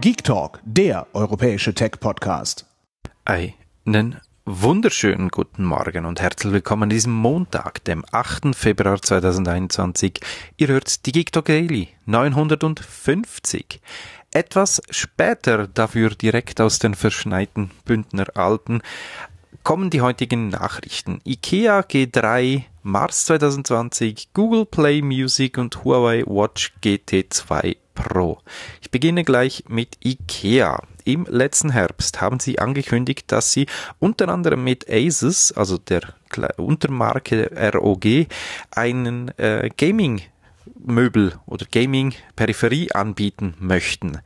Geek Talk, der europäische Tech-Podcast. Einen wunderschönen guten Morgen und herzlich willkommen an diesem Montag, dem 8. Februar 2021. Ihr hört die Geek Talk Daily 950. Etwas später, dafür direkt aus den verschneiten Bündner Alpen, kommen die heutigen Nachrichten. IKEA G3 Mars 2020, Google Play Music und Huawei Watch GT2 Pro. Ich beginne gleich mit IKEA. Im letzten Herbst haben sie angekündigt, dass sie unter anderem mit Asus, also der Untermarke ROG, einen äh, Gaming Möbel oder Gaming-Peripherie anbieten möchten.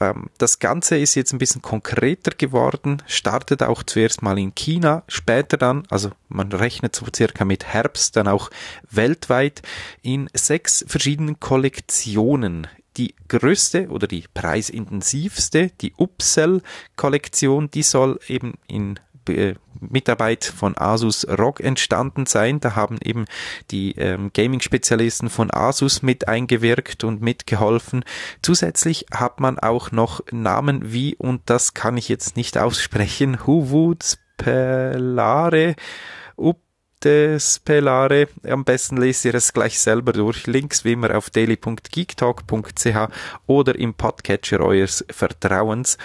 Ähm, das Ganze ist jetzt ein bisschen konkreter geworden, startet auch zuerst mal in China, später dann, also man rechnet so circa mit Herbst, dann auch weltweit in sechs verschiedenen Kollektionen. Die größte oder die preisintensivste, die Upsell-Kollektion, die soll eben in äh, Mitarbeit von Asus ROG entstanden sein. Da haben eben die ähm, Gaming-Spezialisten von Asus mit eingewirkt und mitgeholfen. Zusätzlich hat man auch noch Namen wie, und das kann ich jetzt nicht aussprechen, Huwoods Pelare, Pelare. Am besten lest ihr es gleich selber durch. Links wie immer auf daily.geektalk.ch oder im Podcatcher eures Vertrauens.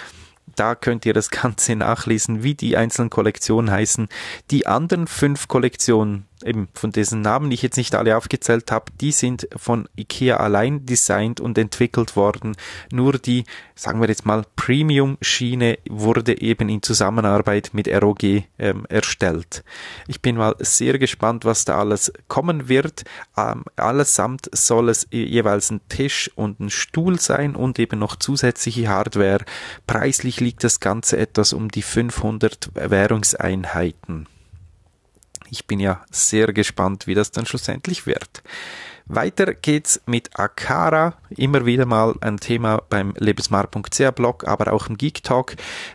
Da könnt ihr das Ganze nachlesen, wie die einzelnen Kollektionen heißen. Die anderen fünf Kollektionen, eben von diesen Namen, die ich jetzt nicht alle aufgezählt habe, die sind von IKEA allein designt und entwickelt worden. Nur die, sagen wir jetzt mal, Premium-Schiene wurde eben in Zusammenarbeit mit ROG ähm, erstellt. Ich bin mal sehr gespannt, was da alles kommen wird. Ähm, allesamt soll es jeweils ein Tisch und ein Stuhl sein und eben noch zusätzliche Hardware. Preislich liegt das Ganze etwas um die 500 Währungseinheiten. Ich bin ja sehr gespannt, wie das dann schlussendlich wird. Weiter geht's mit Akara, immer wieder mal ein Thema beim lebensmar.ch Blog, aber auch im Geek Talk,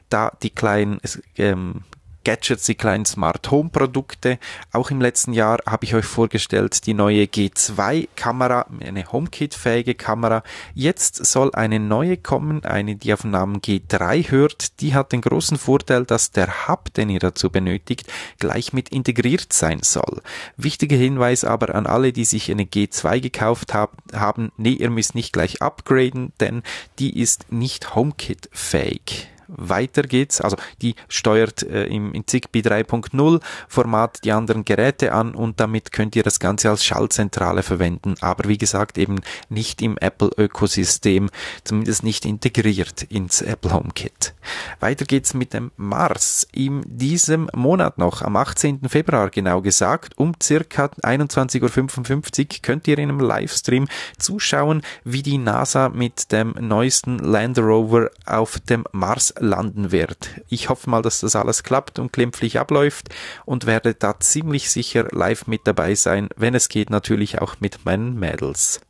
da die kleinen ähm, Gadgets, die kleinen Smart Home Produkte. Auch im letzten Jahr habe ich euch vorgestellt die neue G2 Kamera, eine HomeKit fähige Kamera. Jetzt soll eine neue kommen, eine, die auf den Namen G3 hört. Die hat den großen Vorteil, dass der Hub, den ihr dazu benötigt, gleich mit integriert sein soll. Wichtiger Hinweis aber an alle, die sich eine G2 gekauft haben, nee, ihr müsst nicht gleich upgraden, denn die ist nicht HomeKit fähig weiter geht's. Also die steuert äh, im, ZigBee 3.0 Format die anderen Geräte an und damit könnt ihr das Ganze als Schaltzentrale verwenden. Aber wie gesagt, eben nicht im Apple-Ökosystem, zumindest nicht integriert ins Apple HomeKit. Weiter geht's mit dem Mars in diesem Monat noch, am 18. Februar genau gesagt, um circa 21.55 Uhr könnt ihr in einem Livestream zuschauen, wie die NASA mit dem neuesten Land Rover auf dem Mars landen wird. Ich hoffe mal, dass das alles klappt und glimpflich abläuft und werde da ziemlich sicher live mit dabei sein, wenn es geht natürlich auch mit meinen Mädels.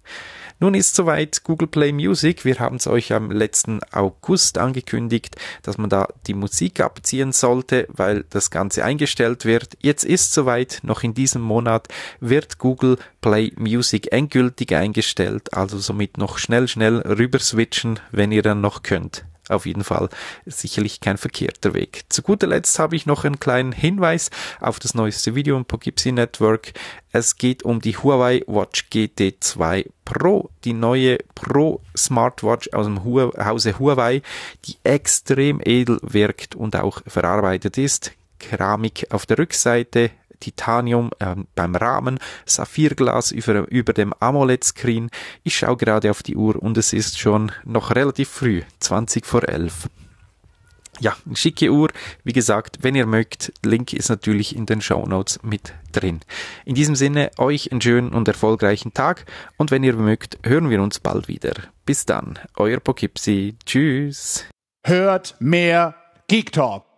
Nun ist soweit Google Play Music. Wir haben es euch am letzten August angekündigt, dass man da die Musik abziehen sollte, weil das Ganze eingestellt wird. Jetzt ist soweit, noch in diesem Monat wird Google Play Music endgültig eingestellt, also somit noch schnell, schnell rüber switchen, wenn ihr dann noch könnt auf jeden Fall sicherlich kein verkehrter Weg. Zu guter Letzt habe ich noch einen kleinen Hinweis auf das neueste Video im Poughkeepsie Network. Es geht um die Huawei Watch GT2 Pro, die neue Pro Smartwatch aus dem Hause Huawei, die extrem edel wirkt und auch verarbeitet ist. Keramik auf der Rückseite, Titanium äh, beim Rahmen, Saphirglas über, über dem AMOLED-Screen. Ich schaue gerade auf die Uhr und es ist schon noch relativ früh, 20 vor 11 ja, eine schicke Uhr. Wie gesagt, wenn ihr mögt, Link ist natürlich in den Show Notes mit drin. In diesem Sinne, euch einen schönen und erfolgreichen Tag und wenn ihr mögt, hören wir uns bald wieder. Bis dann, euer Pokipsi. Tschüss. Hört mehr Geek Talk.